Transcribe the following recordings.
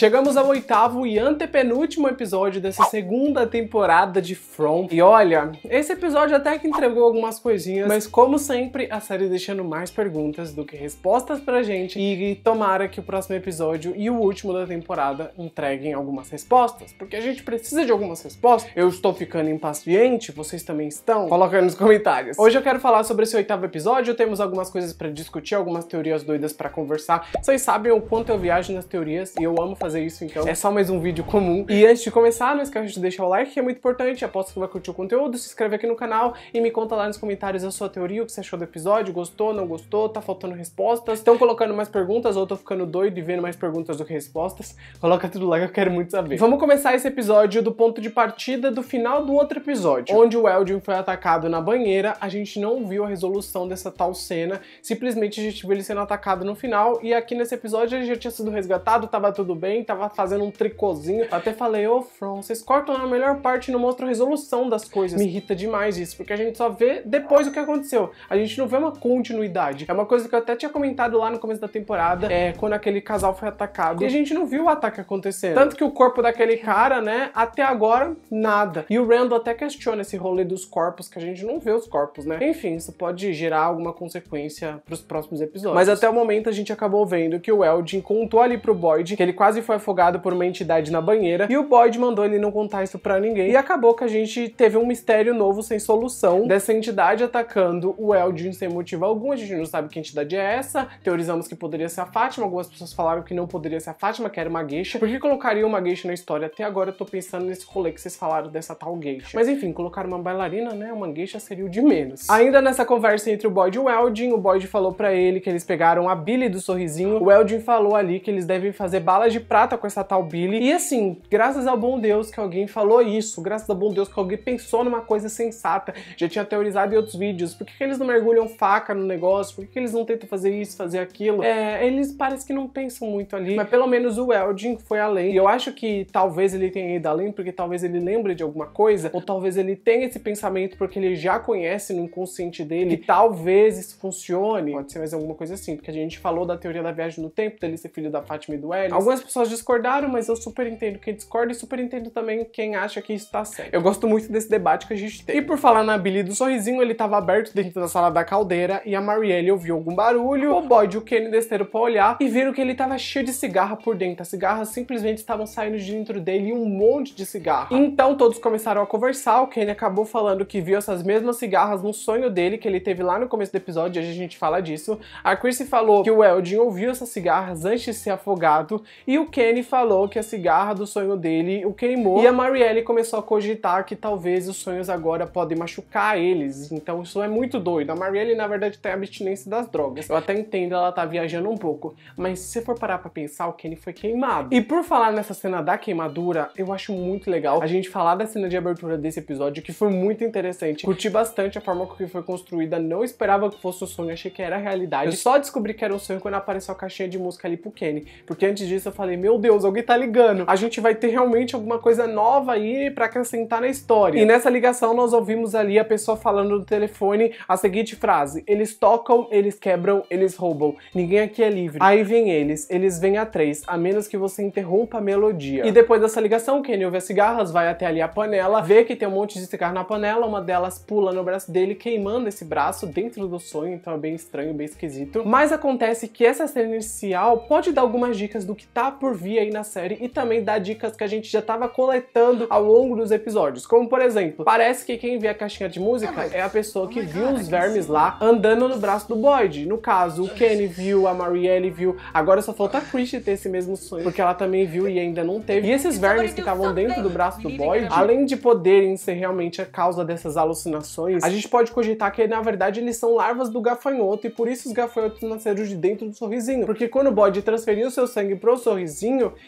Chegamos ao oitavo e antepenúltimo episódio dessa segunda temporada de From. E olha, esse episódio até que entregou algumas coisinhas, mas como sempre, a série deixando mais perguntas do que respostas pra gente. E tomara que o próximo episódio e o último da temporada entreguem algumas respostas, porque a gente precisa de algumas respostas. Eu estou ficando impaciente, vocês também estão? Coloca aí nos comentários. Hoje eu quero falar sobre esse oitavo episódio, temos algumas coisas para discutir, algumas teorias doidas para conversar. Vocês sabem o quanto eu viajo nas teorias e eu amo fazer fazer isso, então é só mais um vídeo comum. E antes de começar, não esquece de deixar o like, que é muito importante. Aposto que vai curtir o conteúdo, se inscreve aqui no canal e me conta lá nos comentários a sua teoria, o que você achou do episódio, gostou, não gostou, tá faltando respostas, estão colocando mais perguntas ou tô ficando doido e vendo mais perguntas do que respostas. Coloca tudo lá que eu quero muito saber. Vamos começar esse episódio do ponto de partida do final do outro episódio, onde o Eldin foi atacado na banheira, a gente não viu a resolução dessa tal cena, simplesmente a gente viu ele sendo atacado no final e aqui nesse episódio ele já tinha sido resgatado, tava tudo bem, também tava fazendo um tricôzinho. Até falei, ô oh, From, vocês cortam a melhor parte e não mostram a resolução das coisas. Me irrita demais isso, porque a gente só vê depois o que aconteceu. A gente não vê uma continuidade. É uma coisa que eu até tinha comentado lá no começo da temporada, é quando aquele casal foi atacado. E a gente não viu o ataque acontecendo. Tanto que o corpo daquele cara, né, até agora, nada. E o Randall até questiona esse rolê dos corpos, que a gente não vê os corpos, né? Enfim, isso pode gerar alguma consequência pros próximos episódios. Mas até o momento a gente acabou vendo que o Eldin contou ali pro Boyd que ele quase quase foi afogado por uma entidade na banheira e o Boyd mandou ele não contar isso pra ninguém. E acabou que a gente teve um mistério novo sem solução dessa entidade atacando o Eldin sem motivo algum. A gente não sabe que entidade é essa. Teorizamos que poderia ser a Fátima. Algumas pessoas falaram que não poderia ser a Fátima, que era uma gueixa. Por que colocaria uma gueixa na história? Até agora eu tô pensando nesse rolê que vocês falaram dessa tal gueixa. Mas enfim, colocar uma bailarina, né? Uma gueixa seria o de menos. Ainda nessa conversa entre o Boyd e o Eldin, o Boyd falou para ele que eles pegaram a Billy do sorrisinho. O Eldin falou ali que eles devem fazer balas de prata com essa tal Billy. E assim, graças ao bom Deus que alguém falou isso, graças ao bom Deus que alguém pensou numa coisa sensata, já tinha teorizado em outros vídeos, por que, que eles não mergulham faca no negócio, por que, que eles não tentam fazer isso, fazer aquilo? É, eles parecem que não pensam muito ali, mas pelo menos o Eldin foi além. E eu acho que talvez ele tenha ido além, porque talvez ele lembre de alguma coisa, ou talvez ele tenha esse pensamento porque ele já conhece no inconsciente dele, que talvez isso funcione, pode ser mais alguma coisa assim, porque a gente falou da teoria da viagem no tempo, dele ser filho da Fátima e do Hélio. Algumas pessoas pessoas discordaram, mas eu super entendo quem discorda e super entendo também quem acha que isso tá certo. Eu gosto muito desse debate que a gente tem. E por falar na Billy do Sorrisinho, ele tava aberto dentro da sala da caldeira e a Marielle ouviu algum barulho. O Boyd e o Kenny desceram pra olhar e viram que ele tava cheio de cigarra por dentro. As cigarras simplesmente estavam saindo de dentro dele e um monte de cigarra. Então todos começaram a conversar. O Kenny acabou falando que viu essas mesmas cigarras no sonho dele, que ele teve lá no começo do episódio, hoje a gente fala disso. A Chrissy falou que o Eldin ouviu essas cigarras antes de ser afogado e o Kenny falou que a cigarra do sonho dele o queimou e a Marielle começou a cogitar que talvez os sonhos agora podem machucar eles. Então isso é muito doido. A Marielle, na verdade, tem abstinência das drogas. Eu até entendo, ela tá viajando um pouco. Mas se você for parar pra pensar, o Kenny foi queimado. E por falar nessa cena da queimadura, eu acho muito legal a gente falar da cena de abertura desse episódio, que foi muito interessante. Curti bastante a forma que foi construída. Não esperava que fosse um sonho, achei que era realidade. Eu só descobri que era um sonho quando apareceu a caixinha de música ali pro Kenny. Porque antes disso eu falei, meu Deus, alguém tá ligando. A gente vai ter realmente alguma coisa nova aí para acrescentar na história. E nessa ligação nós ouvimos ali a pessoa falando do telefone a seguinte frase: Eles tocam, eles quebram, eles roubam. Ninguém aqui é livre. Aí vem eles, eles vêm a três, a menos que você interrompa a melodia. E depois dessa ligação, Kenny ouve as cigarras, vai até ali a panela, vê que tem um monte de cigarro na panela, uma delas pula no braço dele, queimando esse braço dentro do sonho, então é bem estranho, bem esquisito. Mas acontece que essa cena inicial pode dar algumas dicas do que tá por por vir aí na série e também dar dicas que a gente já estava coletando ao longo dos episódios. Como, por exemplo, parece que quem vê a caixinha de música ah, é a pessoa que é viu os vermes lá andando no braço do Boyd. No caso, o Kenny viu, a Marielle viu. Agora só falta a Chris ter esse mesmo sonho, porque ela também viu e ainda não teve. E esses vermes que estavam dentro do braço do Boyd, além de poderem ser realmente a causa dessas alucinações, a gente pode cogitar que, na verdade, eles são larvas do gafanhoto e por isso os gafanhotos nasceram de dentro do sorrisinho. Porque quando o Boyd transferiu seu sangue pro sorrisinho,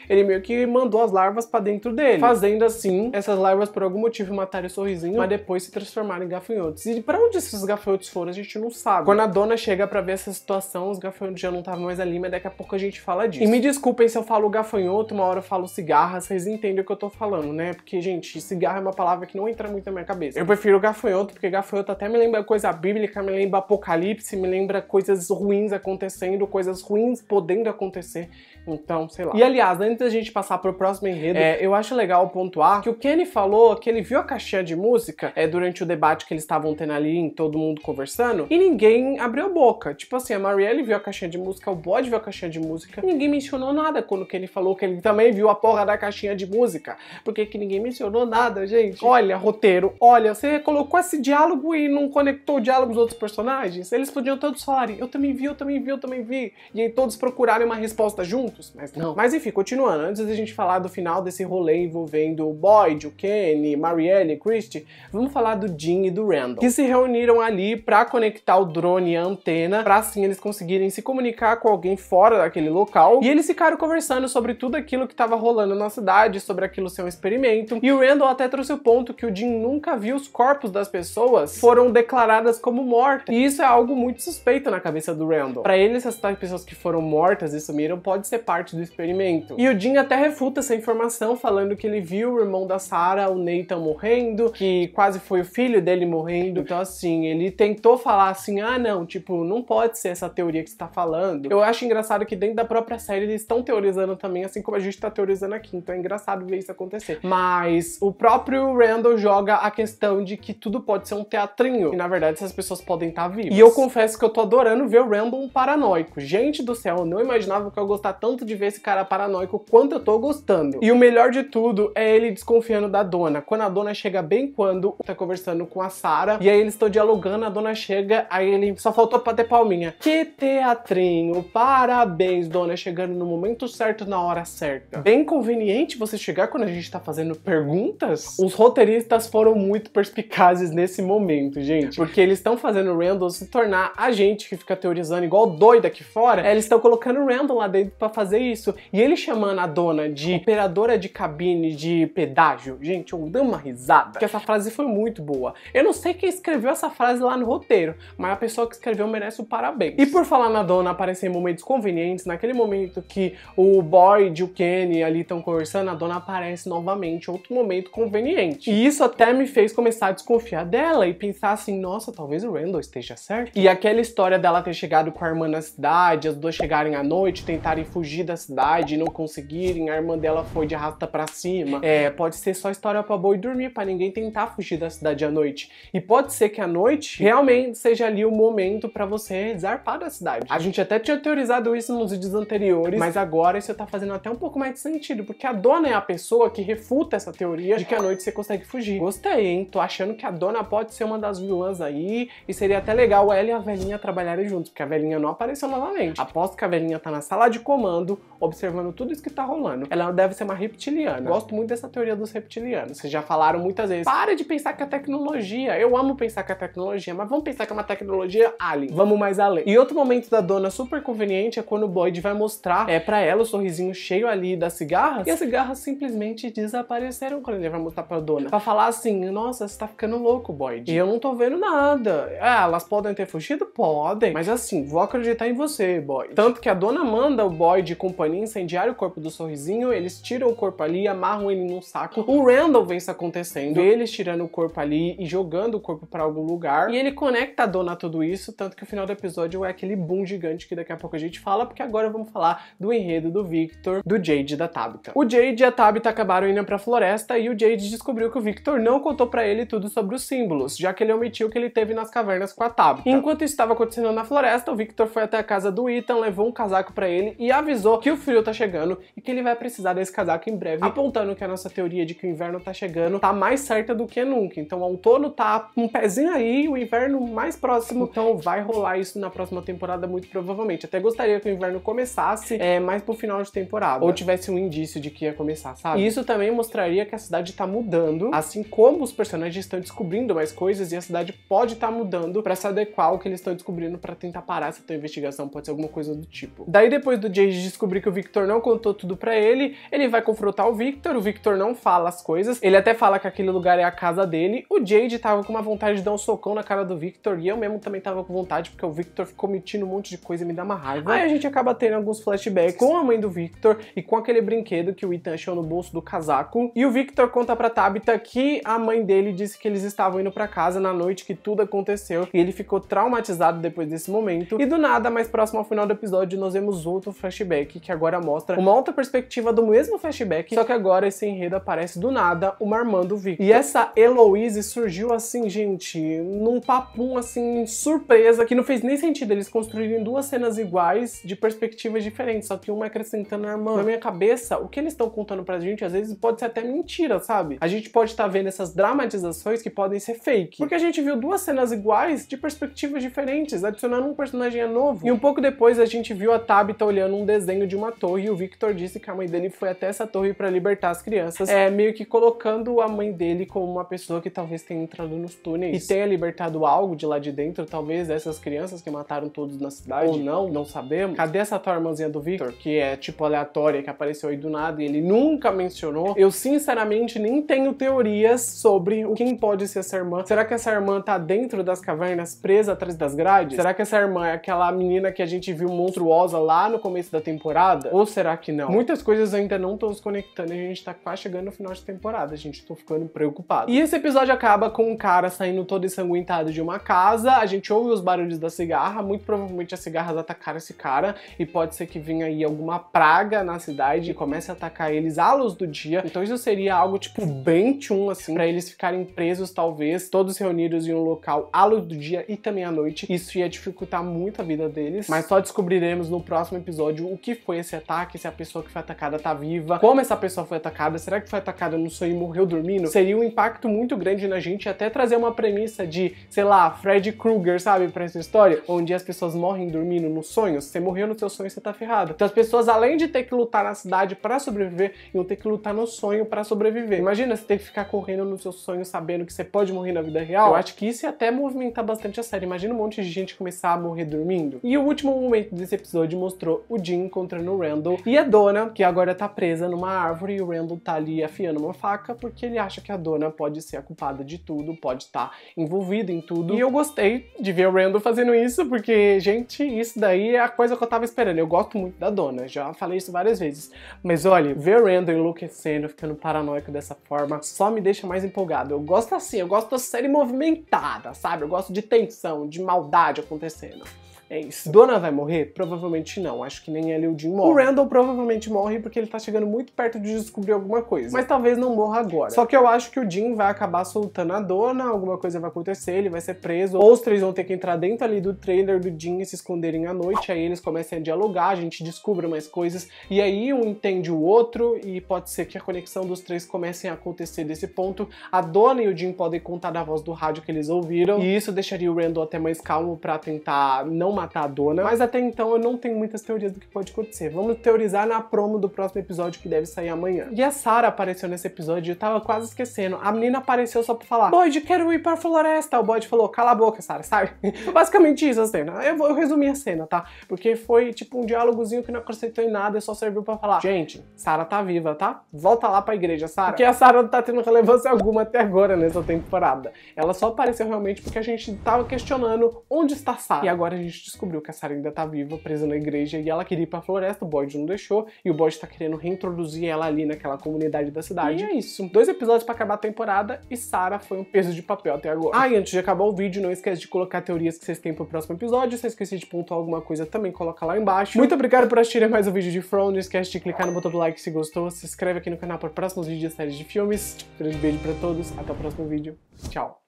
ele meio que mandou as larvas para dentro dele. Fazendo assim, essas larvas por algum motivo matarem o sorrisinho, mas depois se transformaram em gafanhotos. E para onde esses gafanhotos foram, a gente não sabe. Quando a dona chega para ver essa situação, os gafanhotos já não estavam mais ali, mas daqui a pouco a gente fala disso. E me desculpem se eu falo gafanhoto, uma hora eu falo cigarra, vocês entendem o que eu tô falando, né? Porque, gente, cigarra é uma palavra que não entra muito na minha cabeça. Eu prefiro gafanhoto, porque gafanhoto até me lembra coisa bíblica, me lembra apocalipse, me lembra coisas ruins acontecendo, coisas ruins podendo acontecer. Então, sei lá. E e aliás, antes da gente passar pro próximo enredo, é, eu acho legal pontuar que o Kenny falou que ele viu a caixinha de música é, durante o debate que eles estavam tendo ali, em todo mundo conversando, e ninguém abriu a boca. Tipo assim, a Marielle viu a caixinha de música, o Bode viu a caixinha de música, e ninguém mencionou nada quando o Kenny falou que ele também viu a porra da caixinha de música. Porque que ninguém mencionou nada, gente. Olha, roteiro, olha, você colocou esse diálogo e não conectou o diálogo dos outros personagens? Eles podiam todos falarem, eu também vi, eu também vi, eu também vi. E aí todos procurarem uma resposta juntos, mas não. Mas enfim, continuando, antes da gente falar do final desse rolê envolvendo o Boyd, o Kenny, Marielle e Christie, vamos falar do Jim e do Randall, que se reuniram ali para conectar o drone a antena, para assim eles conseguirem se comunicar com alguém fora daquele local, e eles ficaram conversando sobre tudo aquilo que estava rolando na cidade, sobre aquilo ser um experimento, e o Randall até trouxe o ponto que o Jim nunca viu os corpos das pessoas foram declaradas como mortas, e isso é algo muito suspeito na cabeça do Randall. Para ele, essas pessoas que foram mortas e sumiram pode ser parte do experimento experimento. E o Jim até refuta essa informação, falando que ele viu o irmão da Sarah, o Nathan, morrendo, que quase foi o filho dele morrendo. Então, assim, ele tentou falar assim: ah, não, tipo, não pode ser essa teoria que você tá falando. Eu acho engraçado que dentro da própria série eles estão teorizando também, assim como a gente tá teorizando aqui. Então é engraçado ver isso acontecer. Mas o próprio Randall joga a questão de que tudo pode ser um teatrinho. E na verdade essas pessoas podem estar tá vivas. E eu confesso que eu tô adorando ver o Randall paranoico. Gente do céu, eu não imaginava que eu ia gostar tanto de ver esse cara ficar paranoico quanto eu tô gostando. E o melhor de tudo é ele desconfiando da dona. Quando a dona chega bem quando tá conversando com a Sara e aí eles estão dialogando, a dona chega, aí ele só faltou pra ter palminha. Que teatrinho, parabéns, dona, chegando no momento certo, na hora certa. Bem conveniente você chegar quando a gente tá fazendo perguntas. Os roteiristas foram muito perspicazes nesse momento, gente, porque eles estão fazendo o Randall se tornar a gente que fica teorizando igual doida aqui fora. Eles estão colocando o Randall lá dentro para fazer isso. E ele chamando a dona de operadora de cabine de pedágio. Gente, eu dei uma risada, porque essa frase foi muito boa. Eu não sei quem escreveu essa frase lá no roteiro, mas a pessoa que escreveu merece o parabéns. E por falar na dona aparecer em momentos convenientes, naquele momento que o Boyd e o Kenny ali estão conversando, a dona aparece novamente, outro momento conveniente. E isso até me fez começar a desconfiar dela e pensar assim, nossa, talvez o Randall esteja certo. E aquela história dela ter chegado com a irmã na cidade, as duas chegarem à noite, tentarem fugir da cidade, de não conseguirem, a irmã dela foi de rata para cima. É. é, pode ser só história para boi dormir, para ninguém tentar fugir da cidade à noite. E pode ser que a noite realmente seja ali o momento para você desarpar da cidade. A gente até tinha teorizado isso nos vídeos anteriores, mas agora isso tá fazendo até um pouco mais de sentido, porque a dona é a pessoa que refuta essa teoria de que à noite você consegue fugir. Gostei, hein? Tô achando que a dona pode ser uma das vilãs aí, e seria até legal ela e a velhinha trabalharem juntos, porque a velhinha não apareceu novamente. Aposto que a velhinha tá na sala de comando, observando observando tudo isso que tá rolando. Ela deve ser uma reptiliana. Gosto muito dessa teoria dos reptilianos. Vocês já falaram muitas vezes. Para de pensar que a é tecnologia. Eu amo pensar que a é tecnologia, mas vamos pensar que é uma tecnologia alien. Vamos mais além. E outro momento da dona super conveniente é quando o Boyd vai mostrar é para ela o sorrisinho cheio ali das cigarras e as cigarras simplesmente desapareceram quando ele vai mostrar pra dona. Pra falar assim: nossa, você tá ficando louco, Boyd. E eu não tô vendo nada. Ah, elas podem ter fugido? Podem. Mas assim, vou acreditar em você, Boyd. Tanto que a dona manda o Boyd e companhia incendiar o corpo do Sorrisinho, eles tiram o corpo ali, amarram ele num saco. O Randall vem isso acontecendo, eles tirando o corpo ali e jogando o corpo para algum lugar. E ele conecta a dona a tudo isso, tanto que o final do episódio é aquele boom gigante que daqui a pouco a gente fala, porque agora vamos falar do enredo do Victor, do Jade e da Tabitha. O Jade e a Tabitha acabaram indo pra floresta e o Jade descobriu que o Victor não contou para ele tudo sobre os símbolos, já que ele omitiu que ele teve nas cavernas com a Tabitha. Enquanto isso estava acontecendo na floresta, o Victor foi até a casa do Ethan, levou um casaco para ele e avisou que o frio tá tá chegando e que ele vai precisar desse casaco em breve, ah. apontando que a nossa teoria de que o inverno tá chegando tá mais certa do que nunca. Então o outono tá um pezinho aí, o inverno mais próximo. Então vai rolar isso na próxima temporada, muito provavelmente. Até gostaria que o inverno começasse é, mais pro final de temporada, ou tivesse um indício de que ia começar, sabe? E isso também mostraria que a cidade tá mudando, assim como os personagens estão descobrindo mais coisas e a cidade pode estar tá mudando para se adequar ao que eles estão descobrindo para tentar parar essa tua investigação, pode ser alguma coisa do tipo. Daí depois do Jade descobrir que o Victor Victor não contou tudo para ele, ele vai confrontar o Victor, o Victor não fala as coisas, ele até fala que aquele lugar é a casa dele. O Jade tava com uma vontade de dar um socão na cara do Victor e eu mesmo também tava com vontade porque o Victor ficou metindo um monte de coisa e me dá uma raiva. Aí a gente acaba tendo alguns flashbacks com a mãe do Victor e com aquele brinquedo que o Ethan achou no bolso do casaco. E o Victor conta pra Tabitha que a mãe dele disse que eles estavam indo para casa na noite que tudo aconteceu e ele ficou traumatizado depois desse momento. E do nada, mais próximo ao final do episódio, nós vemos outro flashback que agora mostra uma outra perspectiva do mesmo flashback, só que agora esse enredo aparece do nada, o Marmando Victor. E essa Eloise surgiu assim, gente, num papum assim, surpresa, que não fez nem sentido eles construírem duas cenas iguais de perspectivas diferentes, só que uma acrescentando a irmã. Na minha cabeça, o que eles estão contando pra gente, às vezes pode ser até mentira, sabe? A gente pode estar tá vendo essas dramatizações que podem ser fake. Porque a gente viu duas cenas iguais de perspectivas diferentes, adicionando um personagem novo. E um pouco depois a gente viu a Tabitha olhando um desenho de uma torre torre e o Victor disse que a mãe dele foi até essa torre para libertar as crianças, é meio que colocando a mãe dele como uma pessoa que talvez tenha entrado nos túneis e tenha libertado algo de lá de dentro, talvez essas crianças que mataram todos na cidade ou não, não sabemos. Cadê essa tua irmãzinha do Victor, que é tipo aleatória, que apareceu aí do nada e ele nunca mencionou? Eu sinceramente nem tenho teorias sobre quem pode ser essa irmã. Será que essa irmã tá dentro das cavernas, presa atrás das grades? Será que essa irmã é aquela menina que a gente viu monstruosa lá no começo da temporada? Ou ou será que não? Muitas coisas ainda não estão se conectando e a gente tá quase chegando no final de temporada, gente. Tô ficando preocupado. E esse episódio acaba com um cara saindo todo ensanguentado de uma casa, a gente ouve os barulhos da cigarra, muito provavelmente as cigarras atacaram esse cara e pode ser que venha aí alguma praga na cidade e comece a atacar eles à luz do dia. Então isso seria algo tipo bem tchum, assim, para eles ficarem presos, talvez, todos reunidos em um local à luz do dia e também à noite. Isso ia dificultar muito a vida deles, mas só descobriremos no próximo episódio o que foi esse ataque ataque, se a pessoa que foi atacada tá viva, como essa pessoa foi atacada, será que foi atacada no sonho e morreu dormindo? Seria um impacto muito grande na gente, até trazer uma premissa de, sei lá, Fred Krueger, sabe, pra essa história, onde as pessoas morrem dormindo nos sonhos. Você morreu no seu sonho, você tá ferrado. Então as pessoas, além de ter que lutar na cidade para sobreviver, iam ter que lutar no sonho para sobreviver. Imagina você ter que ficar correndo no seu sonho sabendo que você pode morrer na vida real. Eu acho que isso ia até movimentar bastante a série. Imagina um monte de gente começar a morrer dormindo. E o último momento desse episódio mostrou o Jim encontrando o Randall Randall e a Dona, que agora tá presa numa árvore e o Randall tá ali afiando uma faca porque ele acha que a Dona pode ser a culpada de tudo, pode estar tá envolvida em tudo. E eu gostei de ver o Randall fazendo isso porque, gente, isso daí é a coisa que eu tava esperando. Eu gosto muito da Dona, já falei isso várias vezes. Mas olha, ver o Randall enlouquecendo, ficando paranoico dessa forma, só me deixa mais empolgado. Eu gosto assim, eu gosto da série movimentada, sabe? Eu gosto de tensão, de maldade acontecendo. É isso. Dona vai morrer? Provavelmente não. Acho que nem ela e o Jim morrem. O Randall provavelmente morre porque ele tá chegando muito perto de descobrir alguma coisa. Mas talvez não morra agora. Só que eu acho que o Jim vai acabar soltando a dona, alguma coisa vai acontecer, ele vai ser preso. Ou os três vão ter que entrar dentro ali do trailer do Jim e se esconderem à noite. Aí eles começam a dialogar, a gente descobre mais coisas. E aí um entende o outro e pode ser que a conexão dos três comece a acontecer desse ponto. A dona e o Jim podem contar da voz do rádio que eles ouviram. E isso deixaria o Randall até mais calmo para tentar não matar matar a dona, mas até então eu não tenho muitas teorias do que pode acontecer. Vamos teorizar na promo do próximo episódio que deve sair amanhã. E a Sarah apareceu nesse episódio e eu tava quase esquecendo. A menina apareceu só pra falar: Boyd, quero ir pra floresta. O Boyd falou: cala a boca, Sarah, sai. Basicamente isso a cena. Eu, vou resumi a cena, tá? Porque foi tipo um diálogozinho que não acrescentou em nada e só serviu pra falar: gente, Sarah tá viva, tá? Volta lá pra igreja, Sarah. Porque a Sarah não tá tendo relevância alguma até agora nessa temporada. Ela só apareceu realmente porque a gente tava questionando onde está Sarah. E agora a gente descobriu que a Sarah ainda tá viva, presa na igreja, e ela queria ir pra floresta, o Boyd não deixou, e o Boyd tá querendo reintroduzir ela ali naquela comunidade da cidade. E é isso. Dois episódios para acabar a temporada e Sarah foi um peso de papel até agora. Ah, e antes de acabar o vídeo, não esquece de colocar teorias que vocês têm pro próximo episódio. Se esquecer de pontuar alguma coisa, também coloca lá embaixo. Muito obrigado por assistir mais um vídeo de From. Não esquece de clicar no botão do like se gostou. Se inscreve aqui no canal para próximos vídeos de séries de filmes. Grande beijo para todos. Até o próximo vídeo. Tchau.